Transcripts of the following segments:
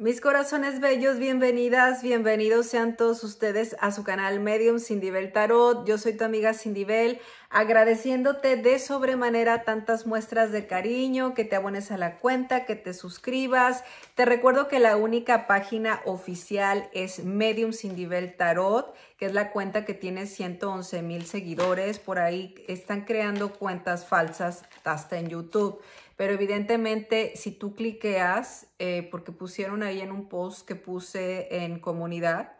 Mis corazones bellos, bienvenidas, bienvenidos sean todos ustedes a su canal Medium Sindibel Tarot. Yo soy tu amiga Sindibel, agradeciéndote de sobremanera tantas muestras de cariño, que te abones a la cuenta, que te suscribas. Te recuerdo que la única página oficial es Medium Sindibel Tarot, que es la cuenta que tiene 111 mil seguidores. Por ahí están creando cuentas falsas hasta en YouTube. Pero evidentemente, si tú cliqueas, eh, porque pusieron ahí en un post que puse en comunidad,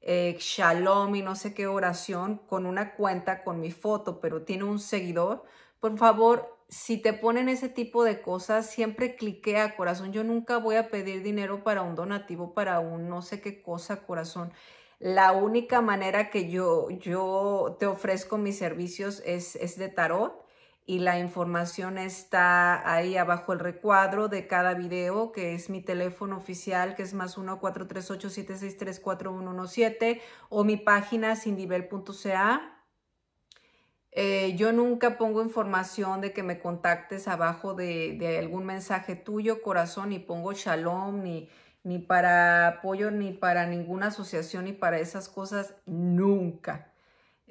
eh, shalom y no sé qué oración con una cuenta con mi foto, pero tiene un seguidor, por favor, si te ponen ese tipo de cosas, siempre cliquea, corazón. Yo nunca voy a pedir dinero para un donativo, para un no sé qué cosa, corazón. La única manera que yo, yo te ofrezco mis servicios es, es de tarot y la información está ahí abajo el recuadro de cada video, que es mi teléfono oficial, que es más 1-438-763-4117, o mi página sindivel.ca. Eh, yo nunca pongo información de que me contactes abajo de, algún mensaje tuyo, corazón, ni pongo shalom, ni, ni para apoyo, ni para ninguna asociación, ni para esas cosas, nunca.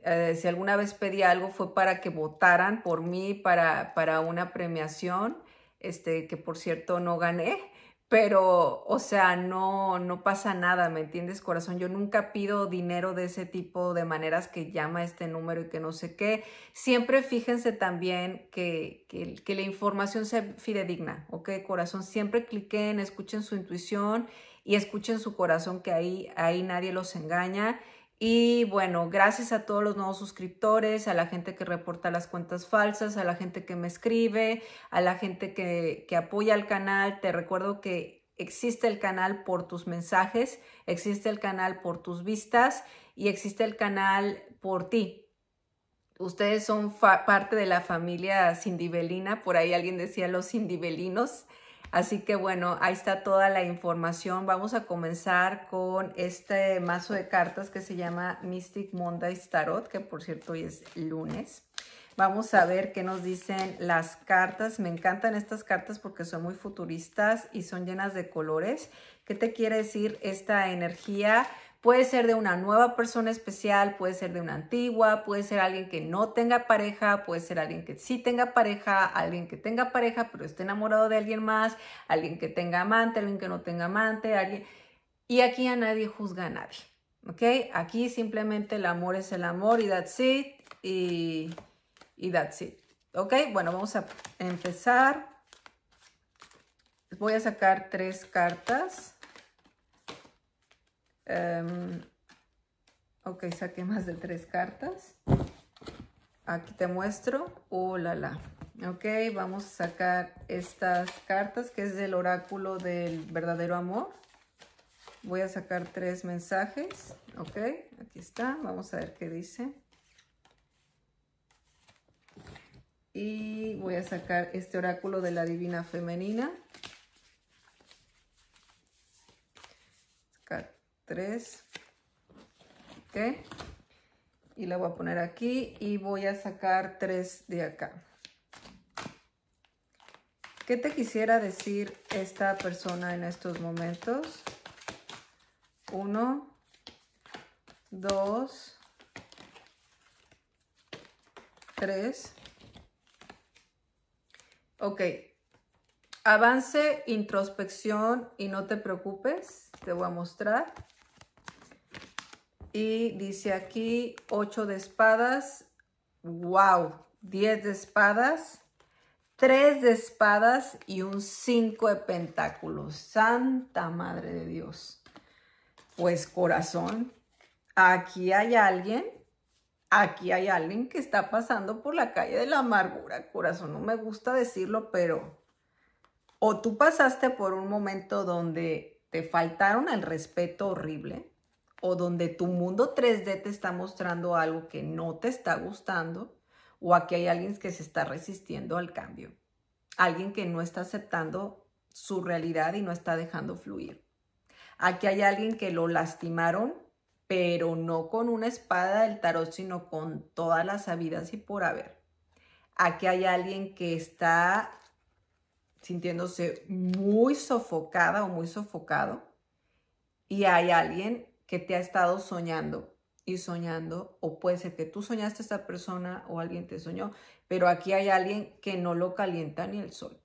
Eh, si alguna vez pedí algo fue para que votaran por mí para, una premiación, este, que por cierto no gané, pero, o sea, no, pasa nada, ¿me entiendes, corazón? Yo nunca pido dinero de ese tipo, de maneras que llama este número y que no sé qué. Siempre fíjense también que, que, que la información sea fidedigna, ¿ok, corazón? Siempre cliquen, escuchen su intuición y escuchen su corazón, que ahí, ahí nadie los engaña. Y bueno, gracias a todos los nuevos suscriptores, a la gente que reporta las cuentas falsas, a la gente que me escribe, a la gente que, apoya el canal. Te recuerdo que existe el canal por tus mensajes, existe el canal por tus vistas y existe el canal por ti. Ustedes son parte de la familia sindibelina, por ahí alguien decía los sindibelinos. Así que bueno, ahí está toda la información. Vamos a comenzar con este mazo de cartas que se llama Mystic Monday Tarot, que por cierto hoy es lunes. Vamos a ver qué nos dicen las cartas. Me encantan estas cartas porque son muy futuristas y son llenas de colores. ¿Qué te quiere decir esta energía? Puede ser de una nueva persona especial, puede ser de una antigua, puede ser alguien que no tenga pareja, puede ser alguien que sí tenga pareja, alguien que tenga pareja pero esté enamorado de alguien más, alguien que tenga amante, alguien que no tenga amante, alguien... Y aquí a nadie juzga a nadie, ¿ok? Aquí simplemente el amor es el amor y that's it, y, y that's it. ¿Ok? Bueno, vamos a empezar. Voy a sacar tres cartas. Em, ok, saqué más de tres cartas. Aquí te muestro. Oh, la, la. Ok, vamos a sacar estas cartas que es del oráculo del verdadero amor. Voy a sacar tres mensajes. Ok, aquí está. Vamos a ver qué dice. Y voy a sacar este oráculo de la divina femenina. 3. ¿Ok? Y la voy a poner aquí y voy a sacar tres de acá. ¿Qué te quisiera decir esta persona en estos momentos? uno dos tres Ok. Avance, introspección y no te preocupes. Te voy a mostrar. Y dice aquí 8 de espadas. ¡Wow! 10 de espadas, 3 de espadas y un 5 de pentáculos. Santa Madre de Dios. Pues corazón, aquí hay alguien, aquí hay alguien que está pasando por la calle de la amargura. Corazón, no me gusta decirlo, pero o tú pasaste por un momento donde te faltaron el respeto horrible o donde tu mundo 3D te está mostrando algo que no te está gustando o aquí hay alguien que se está resistiendo al cambio, alguien que no está aceptando su realidad y no está dejando fluir. Aquí hay alguien que lo lastimaron, pero no con una espada del tarot, sino con todas las sabidas y por haber. Aquí hay alguien que está sintiéndose muy sofocada o muy sofocado y hay alguien que te ha estado soñando y soñando, o puede ser que tú soñaste a esta persona o alguien te soñó, pero aquí hay alguien que no lo calienta ni el sol.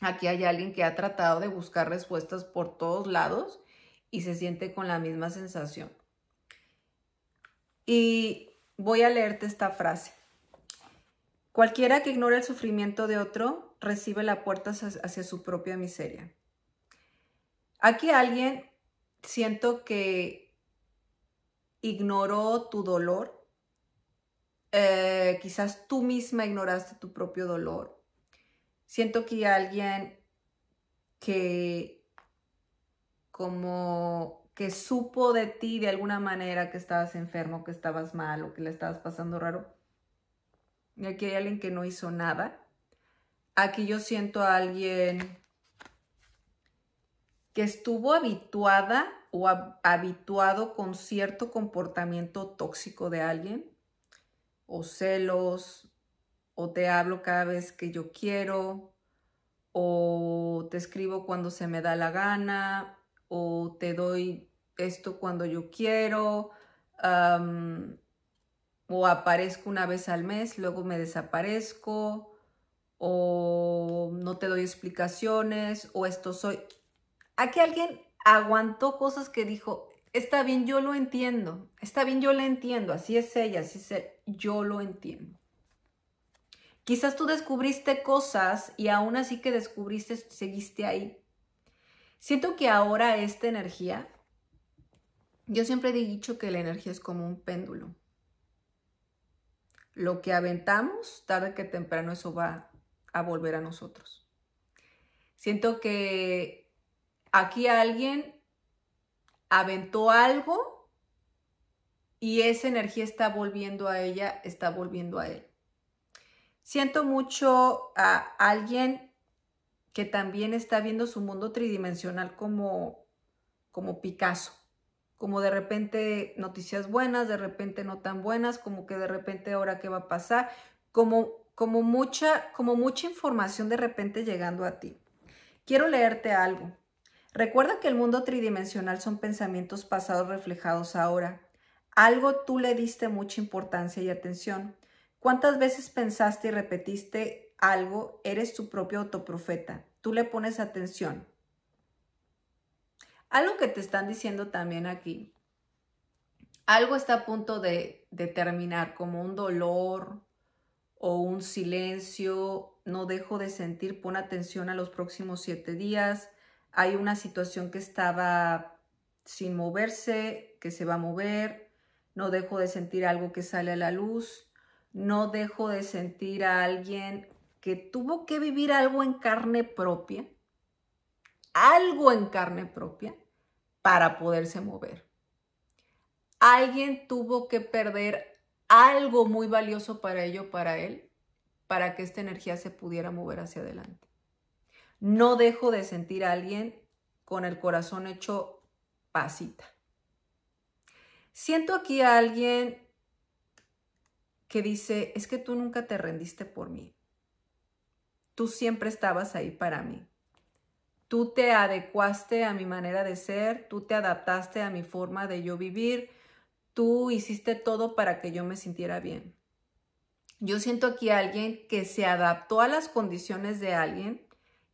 Aquí hay alguien que ha tratado de buscar respuestas por todos lados y se siente con la misma sensación. Y voy a leerte esta frase. Cualquiera que ignore el sufrimiento de otro recibe la puerta hacia su propia miseria. Aquí alguien siento que ignoró tu dolor. Eh, quizás tú misma ignoraste tu propio dolor. Siento que alguien que como que supo de ti de alguna manera que estabas enfermo, que estabas mal o que le estabas pasando raro. Y aquí hay alguien que no hizo nada. Aquí yo siento a alguien que estuvo habituada o habituado con cierto comportamiento tóxico de alguien, o celos, o te hablo cada vez que yo quiero, o te escribo cuando se me da la gana, o te doy esto cuando yo quiero, o aparezco una vez al mes, luego me desaparezco, o no te doy explicaciones, o esto soy, Aquí alguien aguantó cosas que dijo, está bien, yo lo entiendo, está bien, yo la entiendo, así es ella, así es él, e-". yo lo entiendo. Quizás tú descubriste cosas y aún así que descubriste, seguiste ahí. Siento que ahora esta energía, yo siempre he dicho que la energía es como un péndulo. Lo que aventamos, tarde que temprano eso va a volver a nosotros. Siento que aquí alguien aventó algo y esa energía está volviendo a ella, está volviendo a él. Siento mucho a alguien que también está viendo su mundo tridimensional como, como Picasso, como de repente noticias buenas, de repente no tan buenas, como que de repente ahora qué va a pasar, como, como, mucha, como mucha información de repente llegando a ti. Quiero leerte algo. Recuerda que el mundo tridimensional son pensamientos pasados reflejados ahora. Algo tú le diste mucha importancia y atención. ¿Cuántas veces pensaste y repetiste algo? Eres tu propio autoprofeta. Tú le pones atención. Algo que te están diciendo también aquí. Algo está a punto de, terminar, como un dolor o un silencio. No dejo de sentir, pon atención a los próximos siete días hay una situación que estaba sin moverse, que se va a mover, no dejo de sentir algo que sale a la luz, no dejo de sentir a alguien que tuvo que vivir algo en carne propia, algo en carne propia, para poderse mover. Alguien tuvo que perder algo muy valioso para ello, para él, para que esta energía se pudiera mover hacia adelante no dejo de sentir a alguien con el corazón hecho pasita. Siento aquí a alguien que dice, es que tú nunca te rendiste por mí. Tú siempre estabas ahí para mí. Tú te adecuaste a mi manera de ser, tú te adaptaste a mi forma de yo vivir, tú hiciste todo para que yo me sintiera bien. Yo siento aquí a alguien que se adaptó a las condiciones de alguien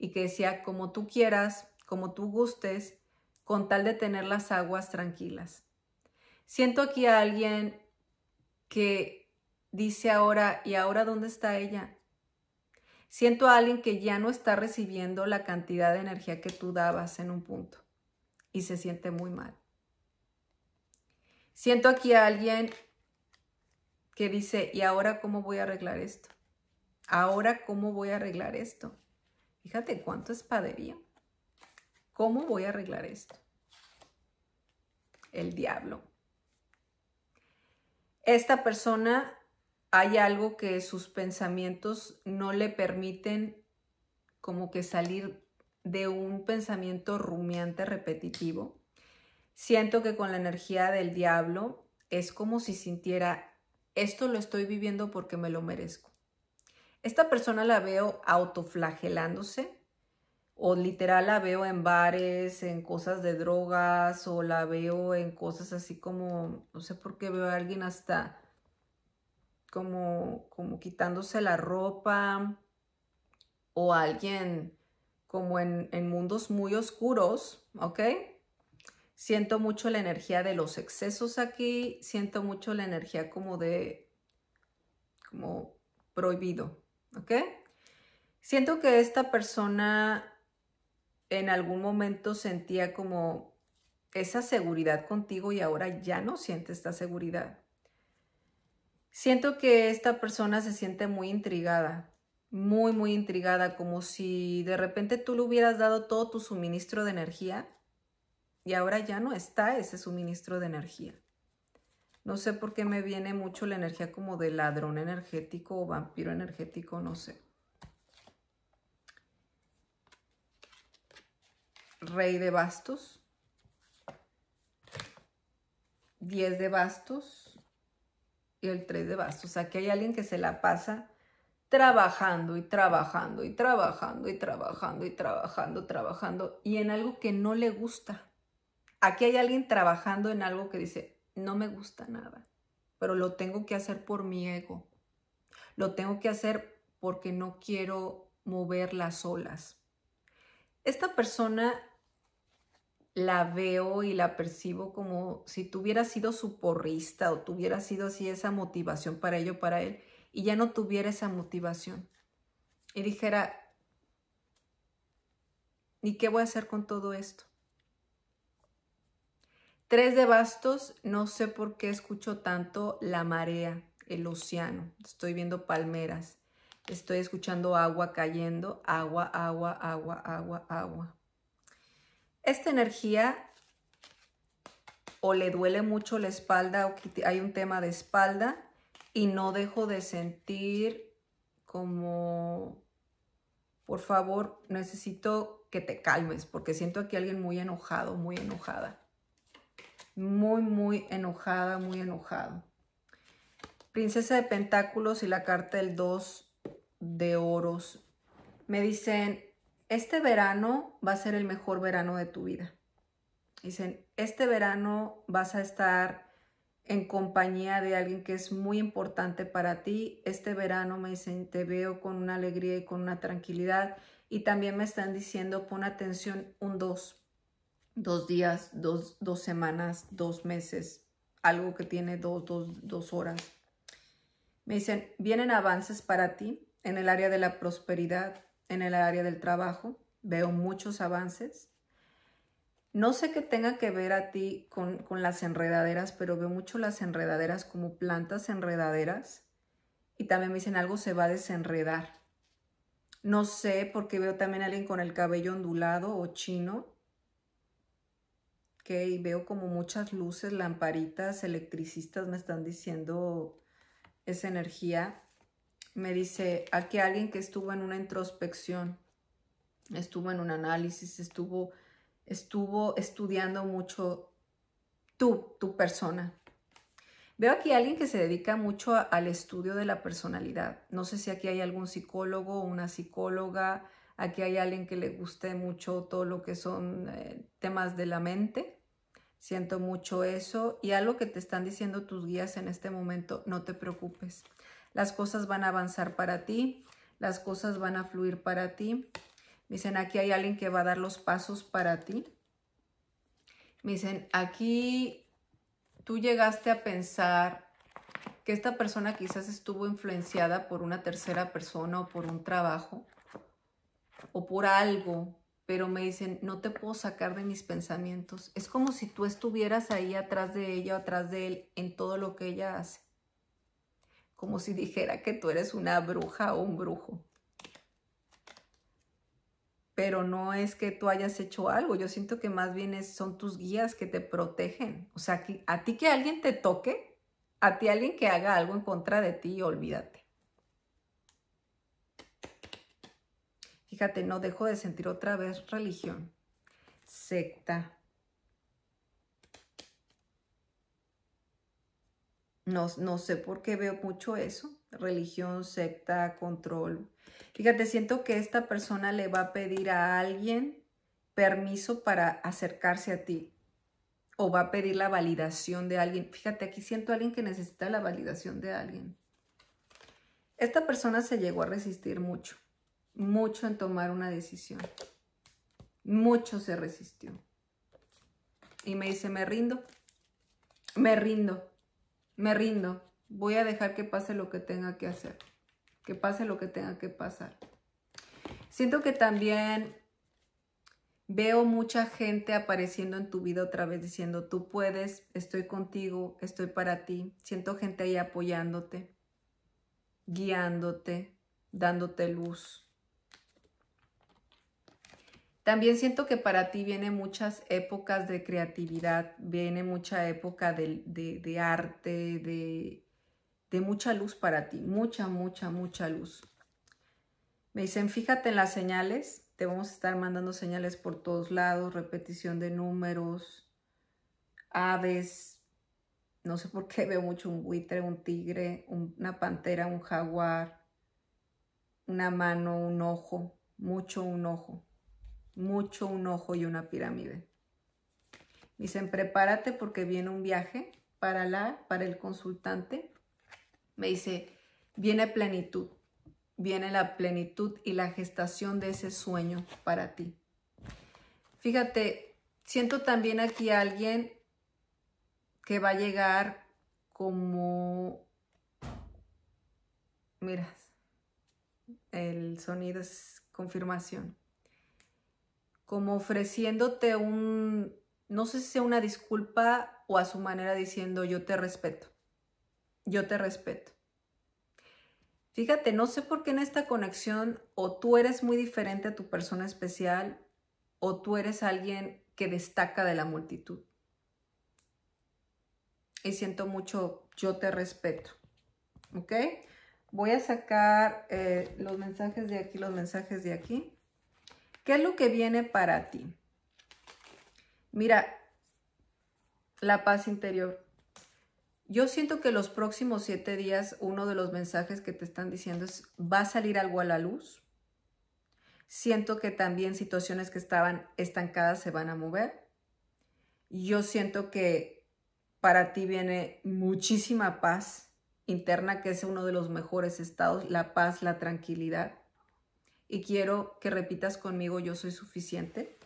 y que decía, como tú quieras, como tú gustes, con tal de tener las aguas tranquilas. Siento aquí a alguien que dice ahora, ¿y ahora dónde está ella? Siento a alguien que ya no está recibiendo la cantidad de energía que tú dabas en un punto y se siente muy mal. Siento aquí a alguien que dice, ¿y ahora cómo voy a arreglar esto? ¿Ahora cómo voy a arreglar esto? Fíjate cuánto espadería. ¿Cómo voy a arreglar esto? El diablo. Esta persona hay algo que sus pensamientos no le permiten como que salir de un pensamiento rumiante repetitivo. Siento que con la energía del diablo es como si sintiera, esto lo estoy viviendo porque me lo merezco. Esta persona la veo autoflagelándose o literal la veo en bares, en cosas de drogas o la veo en cosas así como, no sé por qué veo a alguien hasta como, como quitándose la ropa o alguien como en, en mundos muy oscuros, ¿ok? Siento mucho la energía de los excesos aquí, siento mucho la energía como de, como prohibido, ¿ok? Siento que esta persona en algún momento sentía como esa seguridad contigo y ahora ya no siente esta seguridad. Siento que esta persona se siente muy intrigada, muy, muy intrigada, como si de repente tú le hubieras dado todo tu suministro de energía y ahora ya no está ese suministro de energía. No sé por qué me viene mucho la energía como de ladrón energético o vampiro energético, no sé. Rey de bastos. Diez de bastos y el tres de bastos. Aquí hay alguien que se la pasa trabajando y trabajando y trabajando y trabajando y trabajando, trabajando y en algo que no le gusta. Aquí hay alguien trabajando en algo que dice, no me gusta nada, pero lo tengo que hacer por mi ego. Lo tengo que hacer porque no quiero mover las olas. Esta persona la veo y la percibo como si tuviera sido su porrista o tuviera sido así esa motivación para ello, para él, y ya no tuviera esa motivación. Y dijera, ¿y qué voy a hacer con todo esto? Tres de bastos, no sé por qué escucho tanto la marea, el océano. Estoy viendo palmeras, estoy escuchando agua cayendo, agua, agua, agua, agua, agua. Esta energía o le duele mucho la espalda o hay un tema de espalda y no dejo de sentir como, por favor, necesito que te calmes porque siento aquí a alguien muy enojado, muy enojada muy, muy enojada, muy enojado. Princesa de Pentáculos y la carta del 2 de Oros. Me dicen, este verano va a ser el mejor verano de tu vida. Dicen, este verano vas a estar en compañía de alguien que es muy importante para ti. Este verano me dicen, te veo con una alegría y con una tranquilidad. Y también me están diciendo, pon atención, un 2, dos días, dos, semanas, dos meses, algo que tiene dos, horas. Me dicen, vienen avances para ti en el área de la prosperidad, en el área del trabajo. Veo muchos avances. No sé qué tenga que ver a ti con, con, las enredaderas, pero veo mucho las enredaderas como plantas enredaderas. Y también me dicen algo se va a desenredar. No sé, porque veo también a alguien con el cabello ondulado o chino. Ok, veo como muchas luces, lamparitas, electricistas me están diciendo esa energía. Me dice, aquí alguien que estuvo en una introspección, estuvo en un análisis, estuvo, estuvo estudiando mucho tú, tu persona. Veo aquí alguien que se dedica mucho al estudio de la personalidad. No sé si aquí hay algún psicólogo, o una psicóloga, Aquí hay alguien que le guste mucho todo lo que son eh, temas de la mente. Siento mucho eso. Y algo que te están diciendo tus guías en este momento, no te preocupes. Las cosas van a avanzar para ti. Las cosas van a fluir para ti. dicen, aquí hay alguien que va a dar los pasos para ti. Me dicen, aquí tú llegaste a pensar que esta persona quizás estuvo influenciada por una tercera persona o por un trabajo o por algo, pero me dicen, no te puedo sacar de mis pensamientos. Es como si tú estuvieras ahí atrás de ella atrás de él en todo lo que ella hace. Como si dijera que tú eres una bruja o un brujo. Pero no es que tú hayas hecho algo. Yo siento que más bien son tus guías que te protegen. O sea, que, a ti que alguien te toque, a ti alguien que haga algo en contra de ti, olvídate. Fíjate, no dejo de sentir otra vez religión, secta. No, sé por qué veo mucho eso, religión, secta, control. Fíjate, siento que esta persona le va a pedir a alguien permiso para acercarse a ti o va a pedir la validación de alguien. Fíjate, aquí siento a alguien que necesita la validación de alguien. Esta persona se llegó a resistir mucho mucho en tomar una decisión. Mucho se resistió. Y me dice, me rindo, me rindo, me rindo. Voy a dejar que pase lo que tenga que hacer, que pase lo que tenga que pasar. Siento que también veo mucha gente apareciendo en tu vida otra vez diciendo, tú puedes, estoy contigo, estoy para ti. Siento gente ahí apoyándote, guiándote, dándote luz. También siento que para ti vienen muchas épocas de creatividad, viene mucha época de, arte, de, mucha luz para ti, mucha, mucha, mucha luz. Me dicen, fíjate en las señales, te vamos a estar mandando señales por todos lados, repetición de números, aves, no sé por qué veo mucho un buitre, un tigre, una pantera, un jaguar, una mano, un ojo, mucho un ojo mucho un ojo y una pirámide. Dicen, prepárate porque viene un viaje para la, para el consultante. Me dice, viene plenitud, viene la plenitud y la gestación de ese sueño para ti. Fíjate, siento también aquí a alguien que va a llegar como, miras, el sonido es confirmación como ofreciéndote un, no sé si sea una disculpa o a su manera diciendo yo te respeto, yo te respeto. Fíjate, no sé por qué en esta conexión o tú eres muy diferente a tu persona especial o tú eres alguien que destaca de la multitud. Y siento mucho, yo te respeto. ¿Ok? Voy a sacar eh, los mensajes de aquí, los mensajes de aquí. ¿Qué es lo que viene para ti? Mira, la paz interior. Yo siento que los próximos siete días uno de los mensajes que te están diciendo es, va a salir algo a la luz. Siento que también situaciones que estaban estancadas se van a mover. Yo siento que para ti viene muchísima paz interna, que es uno de los mejores estados, la paz, la tranquilidad y quiero que repitas conmigo, yo soy suficiente.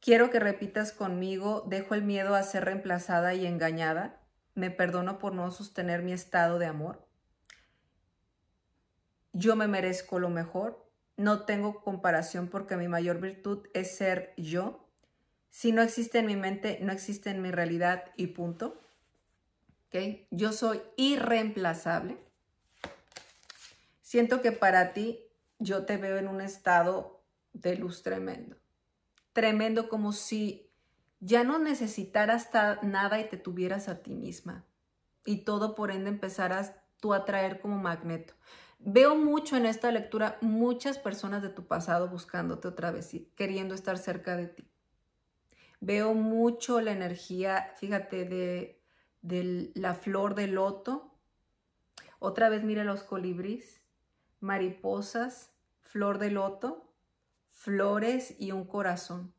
Quiero que repitas conmigo, dejo el miedo a ser reemplazada y engañada. Me perdono por no sostener mi estado de amor. Yo me merezco lo mejor. No tengo comparación porque mi mayor virtud es ser yo. Si no existe en mi mente, no existe en mi realidad y punto. ¿Okay? Yo soy irreemplazable. Siento que para ti yo te veo en un estado de luz tremendo. Tremendo como si ya no necesitaras nada y te tuvieras a ti misma. Y todo por ende empezarás tú a traer como magneto. Veo mucho en esta lectura muchas personas de tu pasado buscándote otra vez y queriendo estar cerca de ti. Veo mucho la energía, fíjate, de, la flor de loto. Otra vez mire los colibríes, mariposas, flor de loto, flores y un corazón.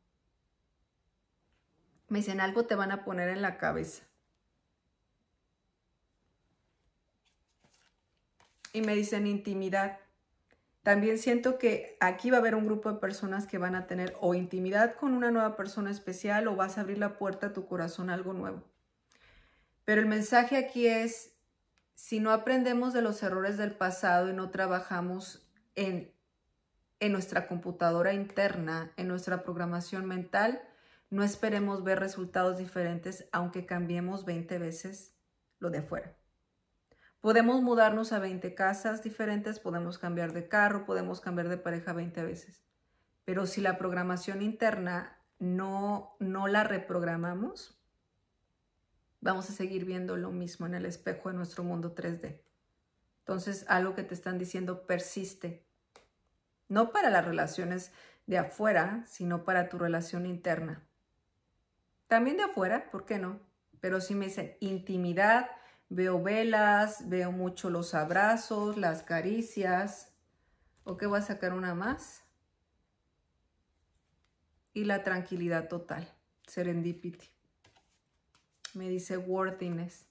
Me dicen, algo te van a poner en la cabeza. Y me dicen, intimidad. También siento que aquí va a haber un grupo de personas que van a tener o intimidad con una nueva persona especial o vas a abrir la puerta a tu corazón algo nuevo. Pero el mensaje aquí es, si no aprendemos de los errores del pasado y no trabajamos en en nuestra computadora interna, en nuestra programación mental, no esperemos ver resultados diferentes aunque cambiemos 20 veces lo de afuera. Podemos mudarnos a 20 casas diferentes, podemos cambiar de carro, podemos cambiar de pareja 20 veces. Pero si la programación interna no, no la reprogramamos, vamos a seguir viendo lo mismo en el espejo de nuestro mundo 3D. Entonces, algo que te están diciendo persiste, no para las relaciones de afuera, sino para tu relación interna. También de afuera, ¿por qué no? Pero si me dice intimidad, veo velas, veo mucho los abrazos, las caricias, ¿o qué voy a sacar una más? Y la tranquilidad total, serendipity. Me dice worthiness.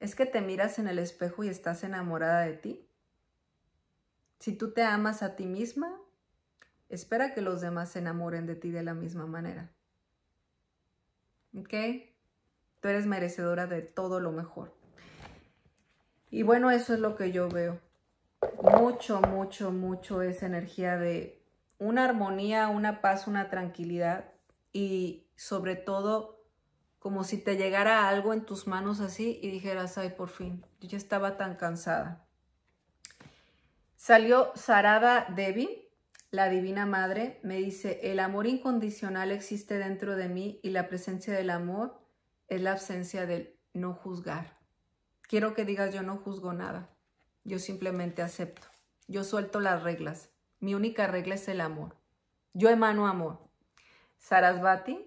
Es que te miras en el espejo y estás enamorada de ti. Si tú te amas a ti misma, espera que los demás se enamoren de ti de la misma manera. ¿Ok? Tú eres merecedora de todo lo mejor. Y bueno, eso es lo que yo veo. Mucho, mucho, mucho esa energía de una armonía, una paz, una tranquilidad y sobre todo como si te llegara algo en tus manos así y dijeras, ay, por fin, yo ya estaba tan cansada. Salió Sarada Devi, la Divina Madre, me dice, el amor incondicional existe dentro de mí y la presencia del amor es la ausencia del no juzgar. Quiero que digas yo no juzgo nada, yo simplemente acepto, yo suelto las reglas, mi única regla es el amor, yo emano amor. Sarasvati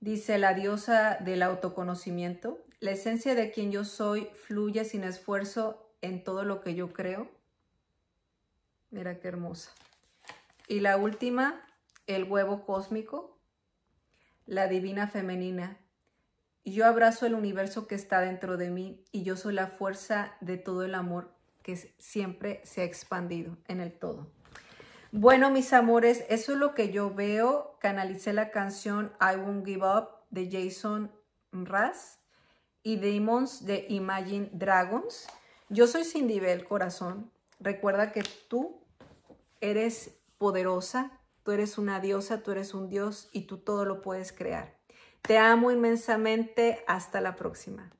dice la diosa del autoconocimiento, la esencia de quien yo soy fluye sin esfuerzo en todo lo que yo creo. Mira qué hermosa. Y la última, el huevo cósmico, la divina femenina. Yo abrazo el universo que está dentro de mí y yo soy la fuerza de todo el amor que siempre se ha expandido en el todo. Bueno, mis amores, eso es lo que yo veo. Canalicé la canción I Won't Give Up de Jason Raz y Demons de Imagine Dragons. Yo soy Cindy nivel corazón. Recuerda que tú eres poderosa, tú eres una diosa, tú eres un dios y tú todo lo puedes crear. Te amo inmensamente. Hasta la próxima.